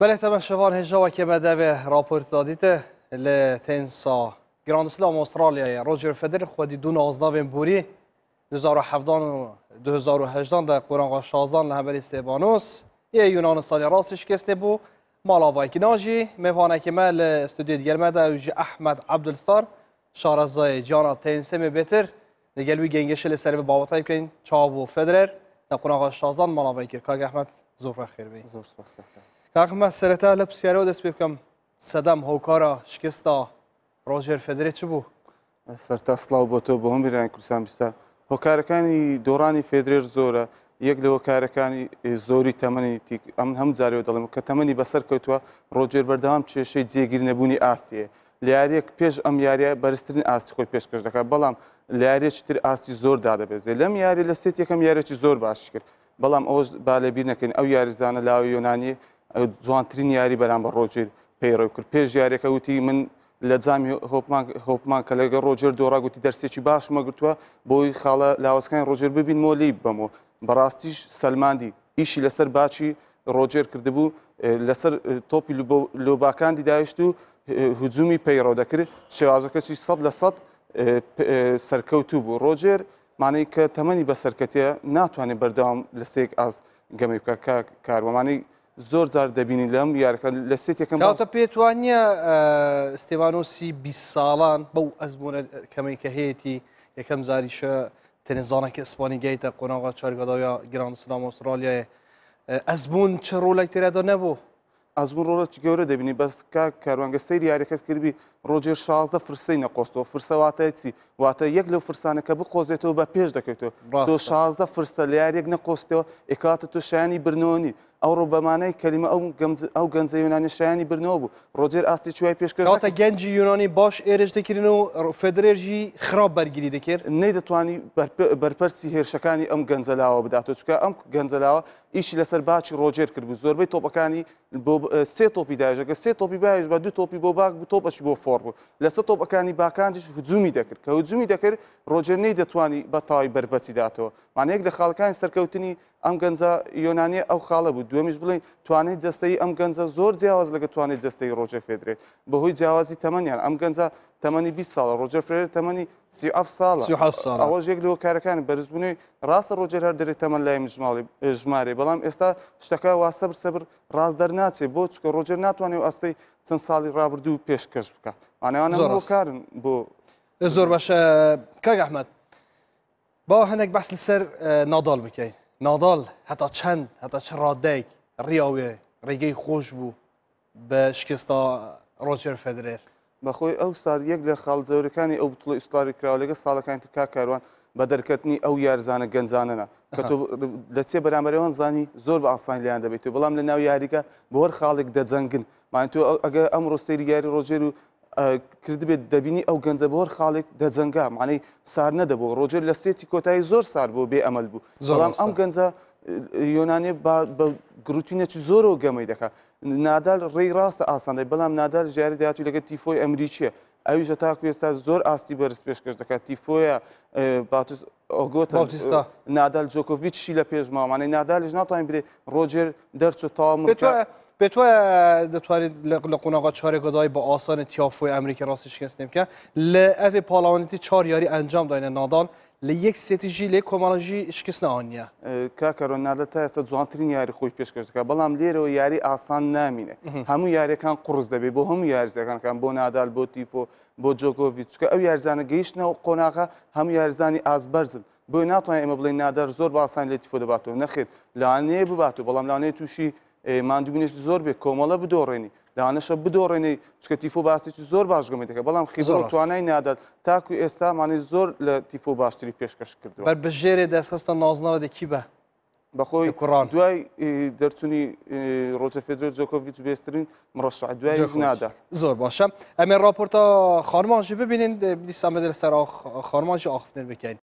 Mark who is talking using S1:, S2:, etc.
S1: بله تا به شوان هجا و که راپورت دادیت لتنسا گراند سلام استرالیا یا روجر فدر خودی دون آزناو بوری دوزار و حفدان و دوزار و 16 در قرانقا شازدان لحبر استیبانوس یه یونان سالی راستش کسته بو مالا وایکی ناجی میوانه که من لستودیو دیگر مده و احمد عبدالستار شارزای جانا تنسه می بیتر نگلوی گنگش لسر به بابتای بکنین چابو فدرر در قرانقا 16 مالا وایکی کاغ احمد زور بخیر بی کاخمە سەرەتا لە پرسیارەوە دەست پێ بکەم سەدام هۆکارە شکستا ڕۆژێر فەدرێت چ بوو؟
S2: سەرتا سلااو بۆ تۆ بۆ هەم بیرانی کوردستان بیستان هۆکارەکانی دۆڕانی فێدرێر زۆرە یەک لە هۆکارەکانی زۆری تەمەنی ئەم هەم جارەوە دەڵم کە تەمەنی بەسەر کەوتووە ڕۆجێر بەردەوام کێشەی جێگیر نەبوونی ئاستیە لە یاریەک پێش ئەم یاریە بەرزترین ئاستی خۆی پێشکەش دەکات بەڵام لارێکی تر ئاستی زۆر دادەبێزێ لەم یاری لە سێت یەکەم یارێکی زۆر باش کرد بەڵام ئەوش بالێبی نەکەین ئەو یاریزانە لاوی یۆنانی جوانترین یاری بەرامبەر ڕۆژیر پەیڕێ کرد پێش یاریەکە وتی من لە جامی هۆپمان کە لەگە ڕۆژر دۆڕا گوتی دەرسێکی باش مەگرتووە بۆی خاڵە لاوەسکانی ڕۆژر ببین مۆلی بەمەوە بەڕاستیش سەلماندی ئیشی لەسەر باچی ڕۆجێر کردبوو لەسەر تۆپی لۆباکاندی داهشت و هجومی پەیڕۆ دەکرد شێوازەکەسی سەد لە سەد سەرکەوتوو بوو ڕۆجێر مانەی کە تەمەنی بە سەرکەتیە ناتوانێت بەردەوام لە سێک ئاز گەمی بکە کاروەمانی زۆر جار دەبینی لەم یارەکە لە سێتێکم کاتە
S1: پێتوانە ستێوانۆسی بی ساڵان بەو ئەزبوونە کەمەی کە هەیەی یەکەم زاریشە تەنێزانەکە ئەسپانی گەیتە قۆناغا چارگەداویا گران سلام ئوسترالیایە ئەزبوون چ ڕۆڵێک تێرادا نەبوو ئەزبوو ڕۆڵە گەورە دەبینی بەس کا کاروانگە سەیری یاریەکەت کردی ڕۆژێ شازدە
S2: فرسی نەقۆستەوە فرسەواتەیە چی واتە یەک لەو فرسانە کە بقۆزێتەوە بە پێش دەکەیتەوە تۆ شازدە فرسە لیارێک نەقۆستەوە ئکاتە تو شایانی برنۆنی ئەو ڕۆبەمانەی کەلیمە ئەو ئەو گەنجە یۆنانی شایانی برنەوە بوو ڕۆجێر ئاستی چوای پێشکەوتە
S1: گەنجی یۆنانی باش ئێرش دەکردن و فدرێژی خراپ بەرگری دەکرد نەی دەتوانی بەرپەرسی
S2: هێرشەکانی ئەم گەنجەلاوە بداتۆ چکە ئەم گەنجەلاوە ئیشی لەسەر باچی ڕۆجێر کرد بوو زۆربەی تۆپەکانی سێ تۆپی داژەکە سێ تۆپی باش بە دوو تۆپی بۆ باک بوو تۆپەش بۆ فۆر خۆڕ بوو لە سە تۆپەکانی باکانش هجومی دەکرد کە هجومی دەکرد ڕۆژێنەی دەتوانی بە تاوی بربەتی داتەوە مانەیەک لە خاڵەکانی سەرکەوتنی ئەم گەنجە یۆنانیە ئەو خاڵە بوو دومیش بڵین توانێت جستەی ئەم گەنجە زۆر جیاواز لەگە توانێت جستەی ڕۆژە فێدرێت بەهۆی جیاوازی تەمەنیان ئەم گەنجە تەمەنی 20 ساڵە ڕۆژر دو کار کنی برز بونی راست روجر هر بەرزبوونی تمان لایم جمالی جمالی بلام استا مژماڵی و صبر صبر شتەکە در ناتی بود که دەرناچێت بۆ استی ڕۆجر سالی ئەستی چەند پیش کش بکه آنها ئەانەوانە بۆ
S1: کارن بو زۆر باشه کج احمد با هنگ بحث لسر نادال بکی نادال حتی چند حتی چ ڕادێک ریاوی ریگی خوش بو به شکستا ڕۆجر فەدرێر
S2: بەخۆی ئەو سار یەک لە خاڵجەورەکانی ئەو بتڵی ئیسلاری کراوە لەگە ساڵەکانی ترکا کاروان بە دەرکردنی ئەو یارزانە گەنجانەنە کە لە چێ بەرامبەرەوەن زانی زۆر بە ئاسان لیان دەبێت و بەڵام لە ناو یاریکە بۆر خاڵێک دەجەنگن ماان تو ئەگە ئەم ڕۆستێری یاری ڕۆژێر و کرد بێت دەبینی ئەو گەنجە بۆر خاڵێک دەجەنگا مانەی سار نەدەبوو ڕۆژێر لە سێتی کۆتایی زۆر سار بۆ بێ ئەمەل بوو زۆڵام ئەم گەنجە یۆنانێ بە گروتینەی زۆرەوە گەمەی دەکات نادال ڕێی ڕاستە ئاسانەی بەڵام نادال ژیاری داهاتی لەگە تیفۆی ئەمریکیە ئەویژە تاکو ئێستا زۆر ئاستی بەرز پێشکەش دەکات تیفۆیە باتوس ئۆگۆتستا نادال جۆکۆڤچشی لە پێش ماوانەی نادالش ناتوانین برێ ڕۆجر دەرچ و تاوام
S1: به تو دتوانید لقناقا چاره گدای با آسان تیافوی امریکا راستش شکست نمیکن ل اف پارلمانتی چار یاری انجام داین نادان ل یک سیتیجی ل کمالجی شکست که
S2: کاکرو نده تا است زوانترین یاری خوی پیش کرد که بلام و یاری آسان نمینه همو یاری قرز قرض بی بو همو یاری زیگن کن بو نادل بو تیفو بو جوکوویچ که او زنه گیش نه قوناقا همو یارزانی از برزن بۆ ناتوانین نادر زور با زۆر باسان لێتی فۆ دەباتەوە نەخێت لاانەیە ببات و بەڵام لانه توشی مادوبینێک زۆر بێ کۆمەڵە بدۆڕێنی دانشە بدۆڕێنەی چکە تیفۆ باسی زۆر باشگەمە دەکە بەڵام خیزۆر توانای نادات تاکو ئێستامانی زۆر لە تیفۆ باشتری پێشکەش کردو بەر
S1: بەژێرێ دەستخستە نازنەوە دەکی بە
S2: بەخۆی کوڕان دوای دەرچوونی ڕۆژە فێدرۆ جۆکۆڤچ بێستترین مڕەشع دوای نادا
S1: زۆر باشە ئەمێ راپۆرتە خارمانژی ببینین دیسامەدە سەر خارمانژی ئاخفتن بکەین